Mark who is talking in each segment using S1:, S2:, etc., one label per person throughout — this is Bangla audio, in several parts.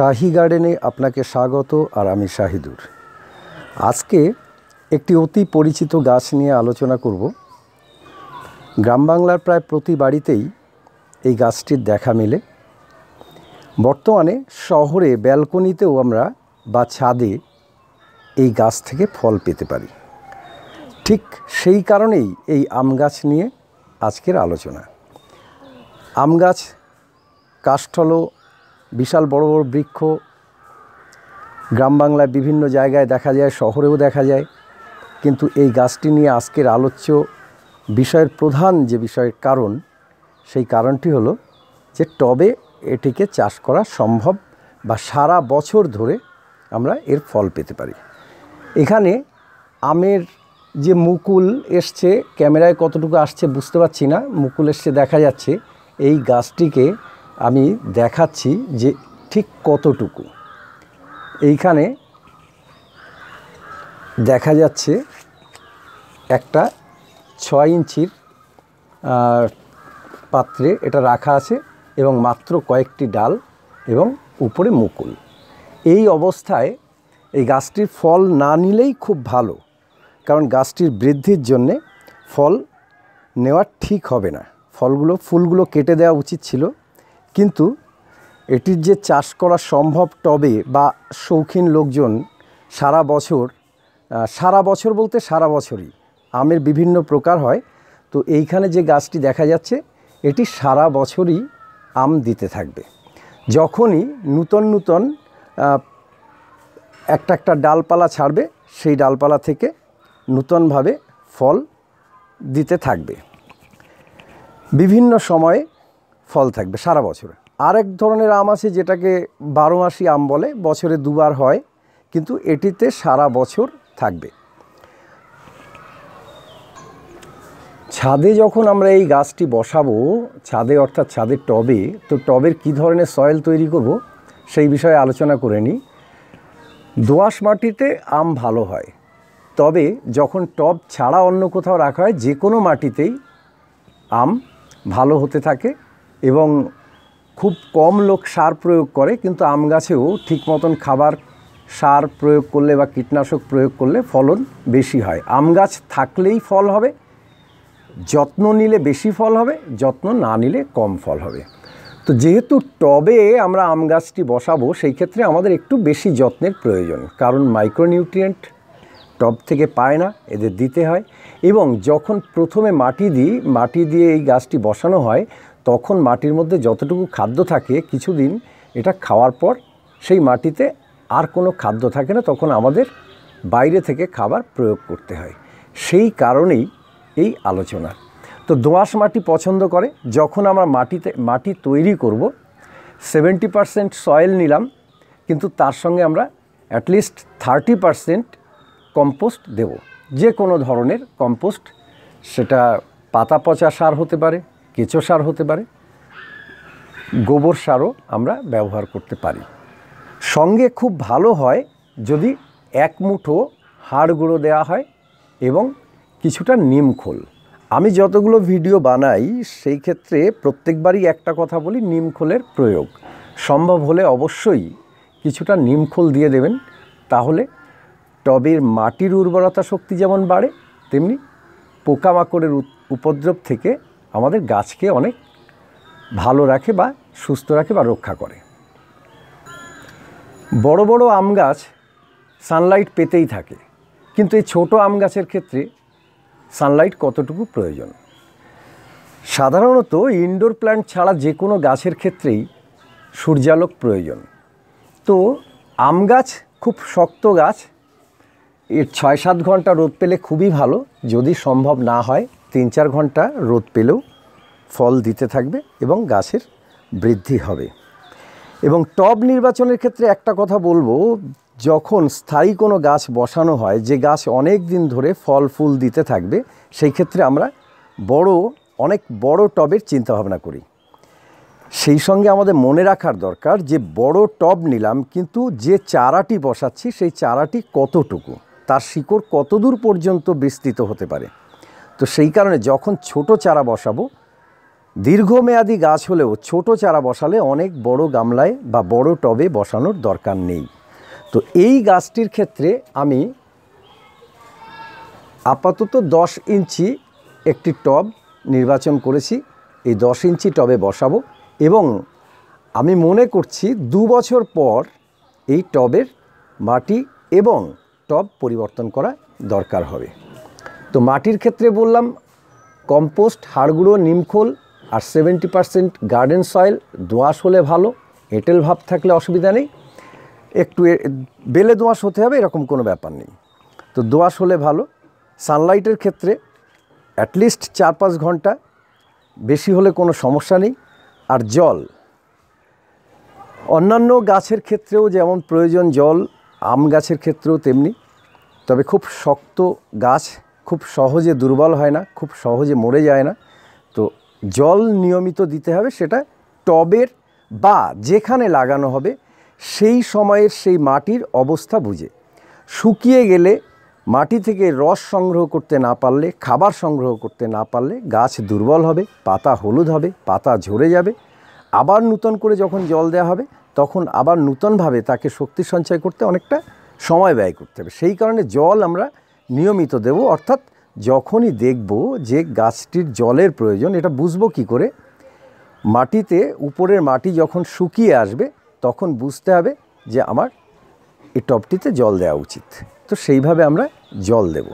S1: শাহি গার্ডেনে আপনাকে স্বাগত আর আমি শাহিদুর আজকে একটি অতি পরিচিত গাছ নিয়ে আলোচনা করব গ্রাম বাংলার প্রায় প্রতি বাড়িতেই এই গাছটির দেখা মেলে বর্তমানে শহরে ব্যালকনিতেও আমরা বা ছাদে এই গাছ থেকে ফল পেতে পারি ঠিক সেই কারণেই এই আম গাছ নিয়ে আজকের আলোচনা আম গাছ কাষ্ঠল বিশাল বড় বড় বৃক্ষ গ্রাম বাংলায় বিভিন্ন জায়গায় দেখা যায় শহরেও দেখা যায় কিন্তু এই গাছটি নিয়ে আজকের আলোচ্য বিষয়ের প্রধান যে বিষয়ের কারণ সেই কারণটি হলো যে টবে এটিকে চাষ করা সম্ভব বা সারা বছর ধরে আমরা এর ফল পেতে পারি এখানে আমের যে মুকুল এসছে ক্যামেরায় কতটুকু আসছে বুঝতে পারছি না মুকুল এসছে দেখা যাচ্ছে এই গাছটিকে আমি দেখাচ্ছি যে ঠিক কতটুকু এইখানে দেখা যাচ্ছে একটা ছয় ইঞ্চির পাত্রে এটা রাখা আছে এবং মাত্র কয়েকটি ডাল এবং উপরে মুকুল এই অবস্থায় এই গাছটির ফল না নিলেই খুব ভালো কারণ গাছটির বৃদ্ধির জন্যে ফল নেওয়া ঠিক হবে না ফলগুলো ফুলগুলো কেটে দেওয়া উচিত ছিল কিন্তু এটির যে চাষ করা সম্ভব টবে বা শৌখিন লোকজন সারা বছর সারা বছর বলতে সারা বছরই আমের বিভিন্ন প্রকার হয় তো এইখানে যে গাছটি দেখা যাচ্ছে এটি সারা বছরই আম দিতে থাকবে যখনই নূতন নূতন একটা একটা ডালপালা ছাড়বে সেই ডালপালা থেকে নূতনভাবে ফল দিতে থাকবে বিভিন্ন সময়ে ফল থাকবে সারা বছরে আরেক ধরনের আম আছে যেটাকে বারো মাসি আম বলে বছরে দুবার হয় কিন্তু এটিতে সারা বছর থাকবে ছাদে যখন আমরা এই গাছটি বসাবো ছাদে অর্থাৎ ছাদের টবে তো টবের কি ধরনের সয়েল তৈরি করব সেই বিষয়ে আলোচনা করে নিই দোয়াশ মাটিতে আম ভালো হয় তবে যখন টব ছাড়া অন্য কোথাও রাখা হয় যে কোনো মাটিতেই আম ভালো হতে থাকে এবং খুব কম লোক সার প্রয়োগ করে কিন্তু আম গাছেও ঠিক মতন খাবার সার প্রয়োগ করলে বা কীটনাশক প্রয়োগ করলে ফলন বেশি হয় আম গাছ থাকলেই ফল হবে যত্ন নিলে বেশি ফল হবে যত্ন না নিলে কম ফল হবে তো যেহেতু টবে আমরা আম গাছটি বসাবো সেই ক্ষেত্রে আমাদের একটু বেশি যত্নের প্রয়োজন কারণ মাইক্রোনিউট্রিয়েন্ট টব থেকে পায় না এদের দিতে হয় এবং যখন প্রথমে মাটি দিই মাটি দিয়ে এই গাছটি বসানো হয় তখন মাটির মধ্যে যতটুকু খাদ্য থাকে কিছুদিন এটা খাওয়ার পর সেই মাটিতে আর কোনো খাদ্য থাকে না তখন আমাদের বাইরে থেকে খাবার প্রয়োগ করতে হয় সেই কারণেই এই আলোচনা তো দোঁয়াশ মাটি পছন্দ করে যখন আমরা মাটিতে মাটি তৈরি করব সেভেন্টি পারসেন্ট সয়েল নিলাম কিন্তু তার সঙ্গে আমরা অ্যাটলিস্ট থার্টি পারসেন্ট কম্পোস্ট দেব যে কোনো ধরনের কম্পোস্ট সেটা পাতা পচা সার হতে পারে কেঁচো সার হতে পারে গোবর সারও আমরা ব্যবহার করতে পারি সঙ্গে খুব ভালো হয় যদি এক মুঠো হাড় গুঁড়ো দেওয়া হয় এবং কিছুটা নিম খোল আমি যতগুলো ভিডিও বানাই সেই ক্ষেত্রে প্রত্যেকবারই একটা কথা বলি নিম খোলের প্রয়োগ সম্ভব হলে অবশ্যই কিছুটা নিম খোল দিয়ে দেবেন তাহলে টবের মাটির উর্বরতা শক্তি যেমন বাড়ে তেমনি পোকামাকড়ের উপদ্রব থেকে আমাদের গাছকে অনেক ভালো রাখে বা সুস্থ রাখে বা রক্ষা করে বড় বড় আম গাছ সানলাইট পেতেই থাকে কিন্তু এই ছোট আম গাছের ক্ষেত্রে সানলাইট কতটুকু প্রয়োজন সাধারণত ইনডোর প্ল্যান্ট ছাড়া যে কোনো গাছের ক্ষেত্রেই সূর্যালোক প্রয়োজন তো আম গাছ খুব শক্ত গাছ এর ছয় সাত ঘন্টা রোদ পেলে খুবই ভালো যদি সম্ভব না হয় তিন চার ঘন্টা রোদ পেলেও ফল দিতে থাকবে এবং গাছের বৃদ্ধি হবে এবং টব নির্বাচনের ক্ষেত্রে একটা কথা বলবো যখন স্থায়ী কোনো গাছ বসানো হয় যে গাছ অনেক দিন ধরে ফল ফুল দিতে থাকবে সেই ক্ষেত্রে আমরা বড় অনেক বড় টবের চিন্তাভাবনা করি সেই সঙ্গে আমাদের মনে রাখার দরকার যে বড় টব নিলাম কিন্তু যে চারাটি বসাচ্ছি সেই চারাটি কতটুকু তার শিকড় কতদূর পর্যন্ত বিস্তৃত হতে পারে তো সেই কারণে যখন ছোট চারা বসাবো দীর্ঘমেয়াদী গাছ হলেও ছোট চারা বসালে অনেক বড় গামলায় বা বড় টবে বসানোর দরকার নেই তো এই গাছটির ক্ষেত্রে আমি আপাতত দশ ইঞ্চি একটি টব নির্বাচন করেছি এই দশ ইঞ্চি টবে বসাবো এবং আমি মনে করছি দু বছর পর এই টবের মাটি এবং টব পরিবর্তন করা দরকার হবে তো মাটির ক্ষেত্রে বললাম কম্পোস্ট হাড়গুঁড়ো নিমখোল আর সেভেন্টি পারসেন্ট গার্ডেন সয়েল দোঁয়াশ হলে ভালো এঁটেল ভাব থাকলে অসুবিধা নেই একটু বেলে দোঁয়াশ হতে হবে এরকম কোনো ব্যাপার নেই তো দোঁয়াশ হলে ভালো সানলাইটের ক্ষেত্রে অ্যাটলিস্ট চার পাঁচ ঘন্টা বেশি হলে কোনো সমস্যা নেই আর জল অন্যান্য গাছের ক্ষেত্রেও যেমন প্রয়োজন জল আম গাছের ক্ষেত্রেও তেমনি তবে খুব শক্ত গাছ খুব সহজে দুর্বল হয় না খুব সহজে মরে যায় না তো জল নিয়মিত দিতে হবে সেটা টবের বা যেখানে লাগানো হবে সেই সময়ের সেই মাটির অবস্থা বুঝে শুকিয়ে গেলে মাটি থেকে রস সংগ্রহ করতে না পারলে খাবার সংগ্রহ করতে না পারলে গাছ দুর্বল হবে পাতা হলুদ হবে পাতা ঝরে যাবে আবার নূতন করে যখন জল দেওয়া হবে তখন আবার নূতনভাবে তাকে শক্তি সঞ্চয় করতে অনেকটা সময় ব্যয় করতে হবে সেই কারণে জল আমরা নিয়মিত দেব অর্থাৎ যখনই দেখব যে গাছটির জলের প্রয়োজন এটা বুঝবো কি করে মাটিতে উপরের মাটি যখন শুকিয়ে আসবে তখন বুঝতে হবে যে আমার এই টপটিতে জল দেওয়া উচিত তো সেইভাবে আমরা জল দেব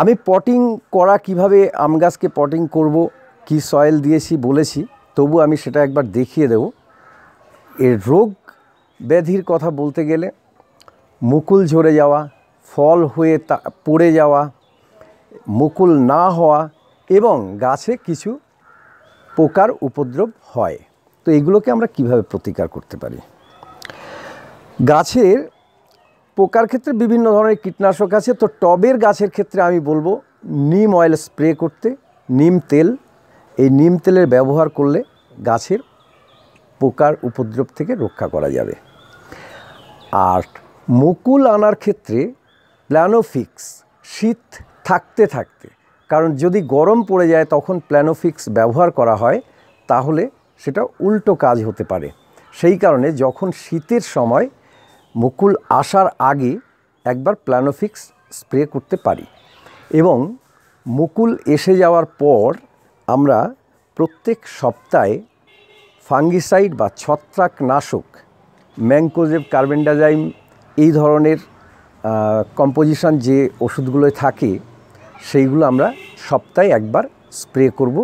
S1: আমি পটিং করা কিভাবে আম গাছকে পটিং করব কি সয়েল দিয়েছি বলেছি তবু আমি সেটা একবার দেখিয়ে দেব এর রোগ ব্যাধির কথা বলতে গেলে মুকুল ঝরে যাওয়া ফল হয়ে তা পড়ে যাওয়া মুকুল না হওয়া এবং গাছে কিছু পোকার উপদ্রব হয় তো এগুলোকে আমরা কিভাবে প্রতিকার করতে পারি গাছের পোকার ক্ষেত্রে বিভিন্ন ধরনের কীটনাশক আছে তো টবের গাছের ক্ষেত্রে আমি বলবো নিম অয়েল স্প্রে করতে নিম তেল এই নিম তেলের ব্যবহার করলে গাছের পোকার উপদ্রব থেকে রক্ষা করা যাবে আর মুকুল আনার ক্ষেত্রে প্ল্যানোফিক্স শীত থাকতে থাকতে কারণ যদি গরম পড়ে যায় তখন প্ল্যানোফিক্স ব্যবহার করা হয় তাহলে সেটা উল্টো কাজ হতে পারে সেই কারণে যখন শীতের সময় মুকুল আসার আগে একবার প্ল্যানোফিক্স স্প্রে করতে পারি এবং মুকুল এসে যাওয়ার পর আমরা প্রত্যেক সপ্তাহে ফাঙ্গিসাইড বা ছত্রাকনাশক ম্যাংকোজেব কার্বেন্ডাজাইম এই ধরনের কম্পোজিশন যে ওষুধগুলো থাকে সেইগুলো আমরা সপ্তাহে একবার স্প্রে করব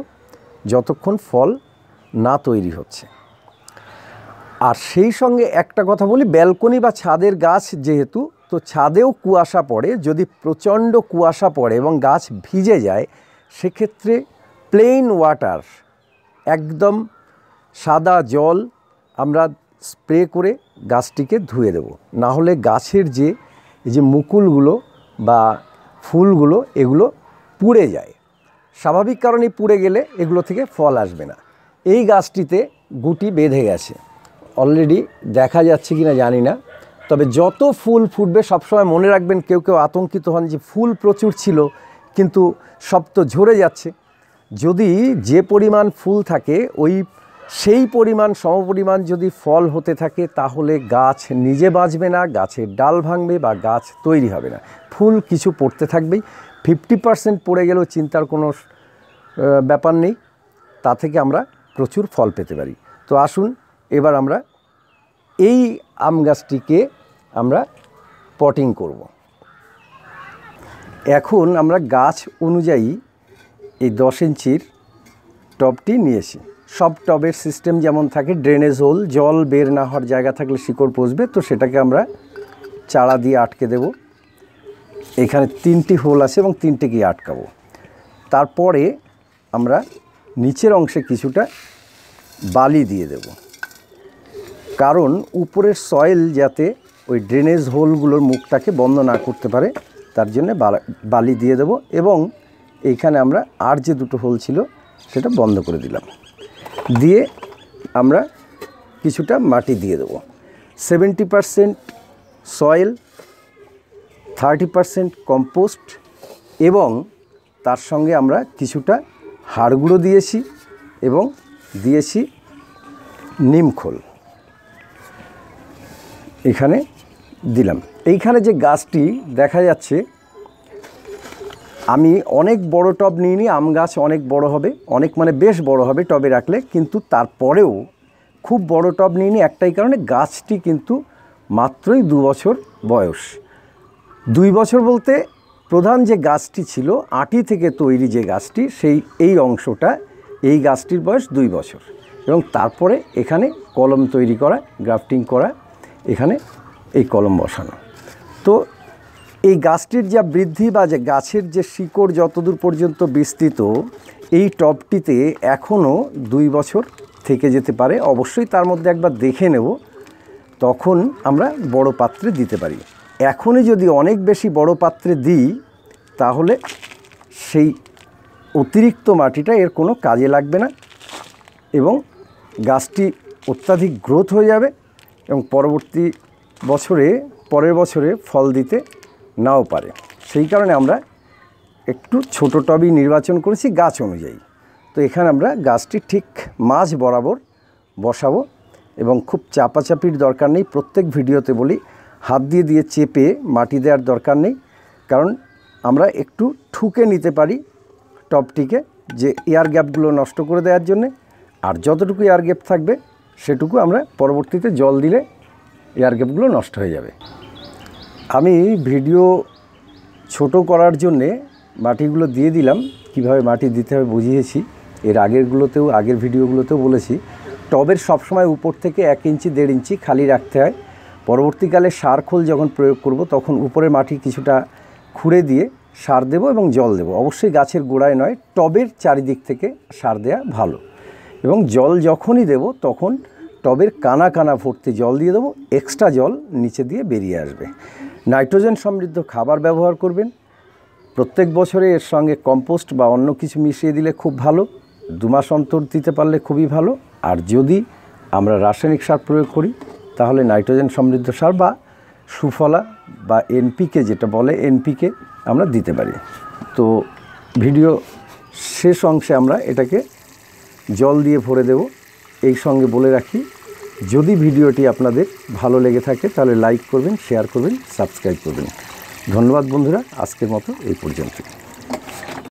S1: যতক্ষণ ফল না তৈরি হচ্ছে আর সেই সঙ্গে একটা কথা বলি ব্যালকনি বা ছাদের গাছ যেহেতু তো ছাদেও কুয়াশা পড়ে যদি প্রচণ্ড কুয়াশা পড়ে এবং গাছ ভিজে যায় সেক্ষেত্রে প্লেন ওয়াটার একদম সাদা জল আমরা স্প্রে করে গাছটিকে ধুয়ে দেব না হলে গাছের যে এই যে মুকুলগুলো বা ফুলগুলো এগুলো পুড়ে যায় স্বাভাবিক কারণে পুড়ে গেলে এগুলো থেকে ফল আসবে না এই গাছটিতে গুটি বেঁধে গেছে অলরেডি দেখা যাচ্ছে কি না জানি না তবে যত ফুল ফুটবে সবসময় মনে রাখবেন কেউ কেউ আতঙ্কিত হন যে ফুল প্রচুর ছিল কিন্তু সব তো ঝরে যাচ্ছে যদি যে পরিমাণ ফুল থাকে ওই সেই পরিমাণ সমপরিমাণ যদি ফল হতে থাকে তাহলে গাছ নিজে বাঁচবে না গাছের ডাল ভাঙবে বা গাছ তৈরি হবে না ফুল কিছু পড়তে থাকবেই ফিফটি পার্সেন্ট পড়ে গেলেও চিন্তার কোনো ব্যাপার নেই তা থেকে আমরা প্রচুর ফল পেতে পারি তো আসুন এবার আমরা এই আম গাছটিকে আমরা পটিং করব। এখন আমরা গাছ অনুযায়ী এই দশ ইঞ্চির টপটি নিয়েছি সব টবের সিস্টেম যেমন থাকে ড্রেনেজ হোল জল বের না হওয়ার জায়গা থাকলে শিকড় পচবে তো সেটাকে আমরা চারা দিয়ে আটকে দেব এখানে তিনটি হোল আছে এবং গিয়ে আটকাবো তারপরে আমরা নিচের অংশে কিছুটা বালি দিয়ে দেব কারণ উপরের সয়েল যাতে ওই ড্রেনেজ হোলগুলোর মুখটাকে বন্ধ না করতে পারে তার জন্য বালি দিয়ে দেব এবং এইখানে আমরা আর যে দুটো হোল ছিল সেটা বন্ধ করে দিলাম দিয়ে আমরা কিছুটা মাটি দিয়ে দেবো seventy percent soil thirty percent compost এবং তার সঙ্গে আমরা কিছুটা হাড় গুঁড়ো দিয়েছি এবং দিয়েছি নিমখোল এখানে দিলাম এইখানে যে গাছটি দেখা যাচ্ছে আমি অনেক বড় টব নিয়ে নিই আম গাছ অনেক বড় হবে অনেক মানে বেশ বড় হবে টবে রাখলে কিন্তু তারপরেও খুব বড় টব নিয়ে নিই একটাই কারণে গাছটি কিন্তু মাত্রই দু বছর বয়স দুই বছর বলতে প্রধান যে গাছটি ছিল আটি থেকে তৈরি যে গাছটি সেই এই অংশটা এই গাছটির বয়স দুই বছর এবং তারপরে এখানে কলম তৈরি করা গ্রাফটিং করা এখানে এই কলম বসানো তো এই গাছটির যা বৃদ্ধি বা যে গাছের যে শিকড় যতদূর পর্যন্ত বিস্তৃত এই টপটিতে এখনও দুই বছর থেকে যেতে পারে অবশ্যই তার মধ্যে একবার দেখে নেব তখন আমরা বড় পাত্রে দিতে পারি এখনই যদি অনেক বেশি বড় পাত্রে দিই তাহলে সেই অতিরিক্ত মাটিটা এর কোনো কাজে লাগবে না এবং গাছটি অত্যাধিক গ্রোথ হয়ে যাবে এবং পরবর্তী বছরে পরের বছরে ফল দিতে নাও পারে সেই কারণে আমরা একটু ছোট টবই নির্বাচন করেছি গাছ অনুযায়ী তো এখানে আমরা গাছটি ঠিক মাঝ বরাবর বসাবো এবং খুব চাপাচাপির দরকার নেই প্রত্যেক ভিডিওতে বলি হাত দিয়ে দিয়ে চেপে মাটি দেওয়ার দরকার নেই কারণ আমরা একটু ঠুকে নিতে পারি টপটিকে যে এয়ার গ্যাপগুলো নষ্ট করে দেওয়ার জন্যে আর যতটুকু এয়ার গ্যাপ থাকবে সেটুকু আমরা পরবর্তীতে জল দিলে এয়ার গ্যাপগুলো নষ্ট হয়ে যাবে আমি ভিডিও ছোট করার জন্যে মাটিগুলো দিয়ে দিলাম কিভাবে মাটি দিতে হবে বুঝিয়েছি এর আগেরগুলোতেও আগের ভিডিওগুলোতেও বলেছি টবের সবসময় উপর থেকে এক ইঞ্চি দেড় ইঞ্চি খালি রাখতে হয় পরবর্তীকালে সার খোল যখন প্রয়োগ করব তখন উপরে মাটি কিছুটা খুঁড়ে দিয়ে সার দেব এবং জল দেব অবশ্যই গাছের গোড়ায় নয় টবের চারিদিক থেকে সার দেয়া ভালো এবং জল যখনই দেব তখন টবের কানা কানা ভর্তি জল দিয়ে দেবো এক্সট্রা জল নিচে দিয়ে বেরিয়ে আসবে নাইট্রোজেন সমৃদ্ধ খাবার ব্যবহার করবেন প্রত্যেক বছরে এর সঙ্গে কম্পোস্ট বা অন্য কিছু মিশিয়ে দিলে খুব ভালো দু মাস অন্তর দিতে পারলে খুবই ভালো আর যদি আমরা রাসায়নিক সার প্রয়োগ করি তাহলে নাইট্রোজেন সমৃদ্ধ সার বা সুফলা বা এনপিকে যেটা বলে এনপিকে আমরা দিতে পারি তো ভিডিও শেষ অংশে আমরা এটাকে জল দিয়ে ভরে দেবো এই সঙ্গে বলে রাখি যদি ভিডিওটি আপনাদের ভালো লেগে থাকে তাহলে লাইক করবেন শেয়ার করবেন সাবস্ক্রাইব করবেন ধন্যবাদ বন্ধুরা আজকের মতো এই পর্যন্ত